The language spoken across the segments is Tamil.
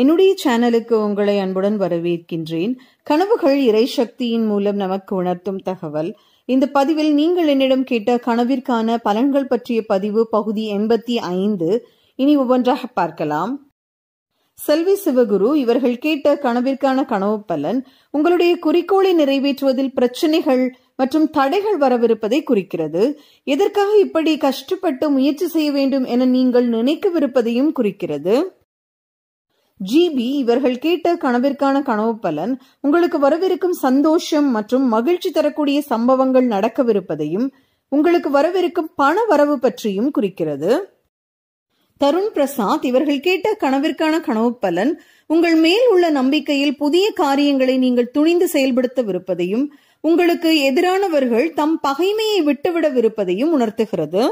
என்னுடைய சேனலுக்கு உங்களை அன்புடன் வரவேற்கின்றேன் கனவுகள் இறை சக்தியின் மூலம் நமக்கு உணர்த்தும் தகவல் இந்த பதிவில் நீங்கள் என்னிடம் கேட்ட கனவிற்கான பலன்கள் பற்றிய பதிவு பகுதி எண்பத்தி ஐந்து இனி ஒவ்வொன்றாக பார்க்கலாம் செல்வி சிவகுரு இவர்கள் கேட்ட கனவிற்கான கனவு பலன் உங்களுடைய குறிக்கோளை நிறைவேற்றுவதில் பிரச்சனைகள் மற்றும் தடைகள் வரவிருப்பதை குறிக்கிறது எதற்காக இப்படி கஷ்டப்பட்டு முயற்சி செய்ய வேண்டும் என நீங்கள் நினைக்கவிருப்பதையும் குறிக்கிறது ஜிபி இவர்கள் கேட்ட கனவிற்கான கனவு பலன் உங்களுக்கு வரவிருக்கும் சந்தோஷம் மற்றும் மகிழ்ச்சி தரக்கூடிய சம்பவங்கள் நடக்கவிருப்பதையும் உங்களுக்கு வரவிருக்கும் பண வரவு பற்றியும் குறிக்கிறது தருண் பிரசாத் இவர்கள் கேட்ட கனவிற்கான கனவு பலன் உங்கள் மேல் உள்ள நம்பிக்கையில் புதிய காரியங்களை நீங்கள் துணிந்து செயல்படுத்தவிருப்பதையும் உங்களுக்கு எதிரானவர்கள் தம் பகைமையை விட்டுவிடவிருப்பதையும் உணர்த்துகிறது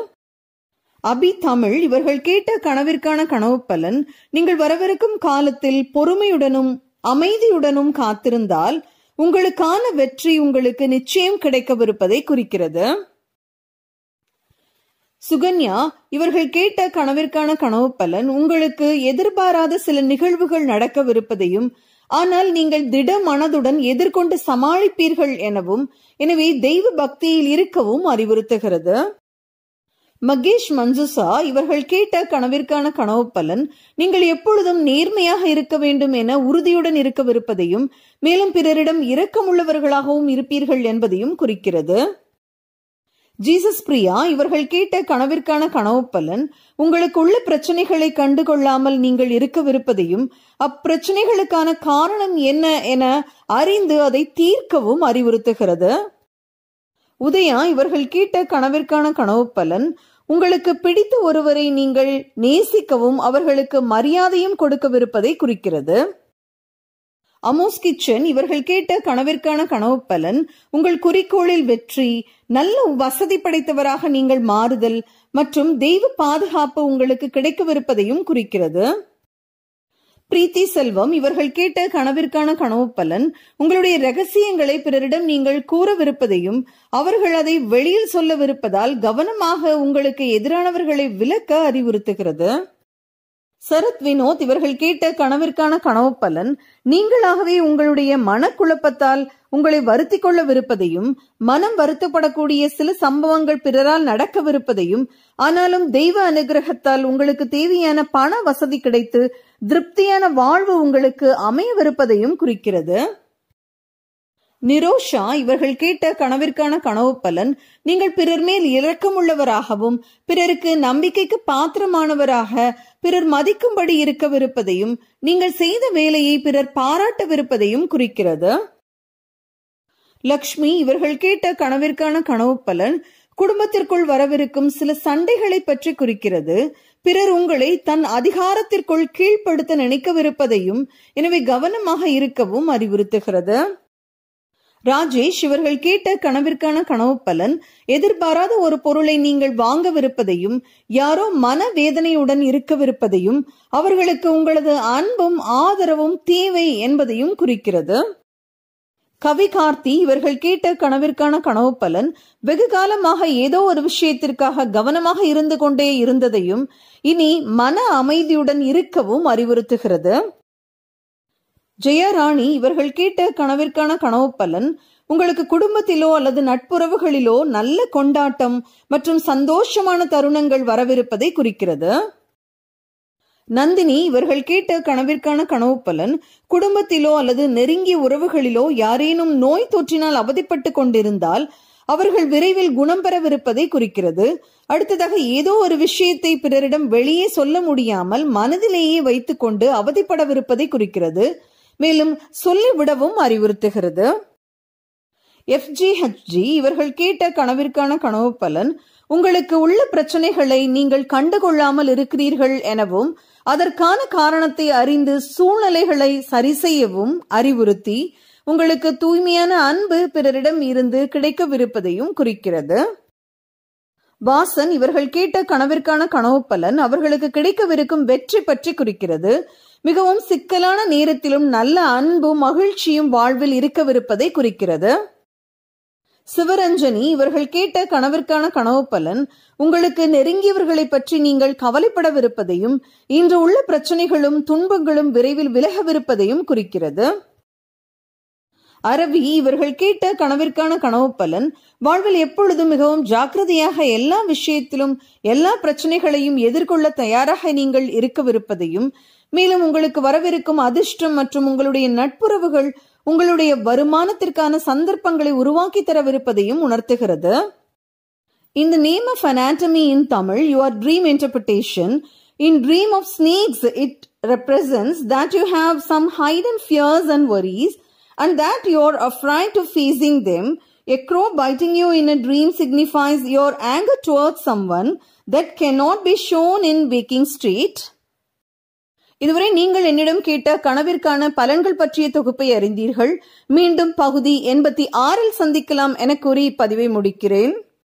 அபி தமிழ் இவர்கள் கேட்ட கனவிற்கான கனவு பலன் நீங்கள் வரவிருக்கும் காலத்தில் பொறுமையுடனும் அமைதியுடனும் காத்திருந்தால் உங்களுக்கான வெற்றி உங்களுக்கு நிச்சயம் கிடைக்கவிருப்பதை குறிக்கிறது சுகன்யா இவர்கள் கேட்ட கனவிற்கான கனவு பலன் உங்களுக்கு எதிர்பாராத சில நிகழ்வுகள் நடக்கவிருப்பதையும் ஆனால் நீங்கள் திட மனதுடன் எதிர்கொண்டு சமாளிப்பீர்கள் எனவும் எனவே தெய்வ பக்தியில் இருக்கவும் அறிவுறுத்துகிறது மகேஷ் மஞ்சுசா இவர்கள் கேட்ட கனவிற்கான கனவு பலன் நீங்கள் எப்பொழுதும் நேர்மையாக இருக்க வேண்டும் என உறுதியுடன் இருக்கவிருப்பதையும் மேலும் பிறரிடம் இரக்கம் உள்ளவர்களாகவும் இருப்பீர்கள் என்பதையும் குறிக்கிறது ஜீசஸ் பிரியா இவர்கள் கேட்ட கனவிற்கான கனவு பலன் உங்களுக்கு உள்ள பிரச்சனைகளை கண்டுகொள்ளாமல் நீங்கள் இருக்கவிருப்பதையும் அப்பிரச்சனைகளுக்கான காரணம் என்ன என அறிந்து அதை தீர்க்கவும் அறிவுறுத்துகிறது உதயா இவர்கள் கேட்ட கனவிற்கான கனவு பலன் உங்களுக்கு பிடித்த ஒருவரை நீங்கள் நேசிக்கவும் அவர்களுக்கு மரியாதையும் கொடுக்கவிருப்பதை குறிக்கிறது அமோஸ் கிச்சன் இவர்கள் கேட்ட கனவிற்கான கனவு பலன் உங்கள் குறிக்கோளில் வெற்றி நல்ல வசதி படைத்தவராக நீங்கள் மாறுதல் மற்றும் தெய்வ பாதுகாப்பு உங்களுக்கு கிடைக்கவிருப்பதையும் குறிக்கிறது பிரீத்தி செல்வம் இவர்கள் கேட்ட கனவிற்கான கனவு பலன் உங்களுடைய ரகசியங்களை பிறரிடம் நீங்கள் கூறவிருப்பதையும் அவர்கள் அதை வெளியில் சொல்லவிருப்பதால் கவனமாக உங்களுக்கு எதிரானவர்களை விலக்க அறிவுறுத்துகிறது சரத் வினோத் இவர்கள் கேட்ட கனவிற்கான கனவு பலன் நீங்களாகவே உங்களுடைய மனக்குழப்பத்தால் உங்களை வருத்தி கொள்ளவிருப்பதையும் மனம் வருத்தப்படக்கூடிய சில சம்பவங்கள் பிறரால் நடக்கவிருப்பதையும் ஆனாலும் தெய்வ அனுகிரகத்தால் உங்களுக்கு தேவையான பண வசதி கிடைத்து திருப்தியான வாழ்வு உங்களுக்கு அமையவிருப்பதையும் குறிக்கிறது நிரோஷா இவர்கள் கேட்ட கனவிற்கான கனவு பலன் நீங்கள் பிறர் மேல் இரக்கமுள்ளவராகவும் பிறருக்கு நம்பிக்கைக்கு பாத்திரமானவராக பிறர் மதிக்கும்படி இருக்கவிருப்பதையும் நீங்கள் செய்த வேலையை பிறர் பாராட்டவிருப்பதையும் குறிக்கிறது லக்ஷ்மி இவர்கள் கேட்ட கனவிற்கான கனவு பலன் குடும்பத்திற்குள் வரவிருக்கும் சில சண்டைகளை பற்றி குறிக்கிறது பிறர் உங்களை தன் அதிகாரத்திற்குள் கீழ்ப்படுத்த நினைக்கவிருப்பதையும் எனவே கவனமாக இருக்கவும் அறிவுறுத்துகிறது ராஜேஷ் இவர்கள் கேட்ட கனவிற்கான கனவு பலன் எதிர்பாராத ஒரு பொருளை நீங்கள் வாங்கவிருப்பதையும் யாரோ மனவேதனையுடன் இருக்கவிருப்பதையும் அவர்களுக்கு உங்களது அன்பும் ஆதரவும் தேவை என்பதையும் குறிக்கிறது கவி கார்த்தி இவர்கள் கேட்ட கனவிற்கான கனவு பலன் வெகு காலமாக ஏதோ ஒரு விஷயத்திற்காக கவனமாக இருந்து கொண்டே இருந்ததையும் இனி மன அமைதியுடன் இருக்கவும் அறிவுறுத்துகிறது ஜெயராணி இவர்கள் கேட்ட கனவிற்கான கனவு பலன் உங்களுக்கு குடும்பத்திலோ அல்லது நட்புறவுகளிலோ நல்ல கொண்டாட்டம் மற்றும் சந்தோஷமான தருணங்கள் வரவிருப்பதை குறிக்கிறது நந்தினி இவர்கள் கேட்ட கனவிற்கான கனவு பலன் குடும்பத்திலோ அல்லது நெருங்கிய உறவுகளிலோ யாரேனும் நோய் தொற்றினால் அவதிப்பட்டு கொண்டிருந்தால் அவர்கள் விரைவில் குணம் பெறவிருப்பதை குறிக்கிறது அடுத்ததாக ஏதோ ஒரு விஷயத்தை பிறரிடம் வெளியே சொல்ல முடியாமல் மனதிலேயே வைத்துக்கொண்டு அவதிப்படவிருப்பதை குறிக்கிறது மேலும் சொல்லிவிடவும் அறிவுறுத்துகிறது எஃப்ஜிஹெச்ஜி இவர்கள் கேட்ட கனவிற்கான கனவு பலன் உங்களுக்கு உள்ள பிரச்சனைகளை நீங்கள் கண்டுகொள்ளாமல் இருக்கிறீர்கள் எனவும் அதற்கான காரணத்தை அறிந்து சூழ்நிலைகளை சரி செய்யவும் அறிவுறுத்தி உங்களுக்கு தூய்மையான அன்பு பிறரிடம் இருந்து கிடைக்கவிருப்பதையும் குறிக்கிறது வாசன் இவர்கள் கேட்ட கனவிற்கான கனவு பலன் அவர்களுக்கு கிடைக்கவிருக்கும் வெற்றி பற்றி குறிக்கிறது மிகவும் சிக்கலான நேரத்திலும் நல்ல அன்பும் மகிழ்ச்சியும் வாழ்வில் இருக்கவிருப்பதை குறிக்கிறது சிவரஞ்சனி இவர்கள் கேட்ட கனவிற்கான கனவு பலன் உங்களுக்கு நெருங்கியவர்களை பற்றி நீங்கள் கவலைப்படவிருப்பதையும் இன்று உள்ள பிரச்சனைகளும் துன்பங்களும் விரைவில் விலகவிருப்பதையும் குறிக்கிறது அரபி இவர்கள் கேட்ட கனவிற்கான கனவு பலன் வாழ்வில் எப்பொழுதும் மிகவும் ஜாக்கிரதையாக எல்லா விஷயத்திலும் எல்லா பிரச்சனைகளையும் எதிர்கொள்ள தயாராக நீங்கள் இருக்கவிருப்பதையும் மேலும் உங்களுக்கு வரவிருக்கும் அதிர்ஷ்டம் மற்றும் உங்களுடைய நட்புறவுகள் உங்களுடைய வருமானத்திற்கான சந்தர்ப்பங்களை உருவாக்கி தரவிருப்பதையும் உணர்த்துகிறது இந்த name of anatomy in Tamil your dream interpretation in dream of snakes it represents that you have some and fears and worries and that you're afraid to facing them. A crow biting you in a dream signifies your anger towards someone that cannot be shown in waking Street. இதுவரை நீங்கள் என்னிடம் கேட்ட கனவிற்கான பலன்கள் பற்றிய தொகுப்பை அறிந்தீர்கள் மீண்டும் பகுதி எண்பத்தி ஆறில் சந்திக்கலாம் என கூறி பதிவை முடிக்கிறேன்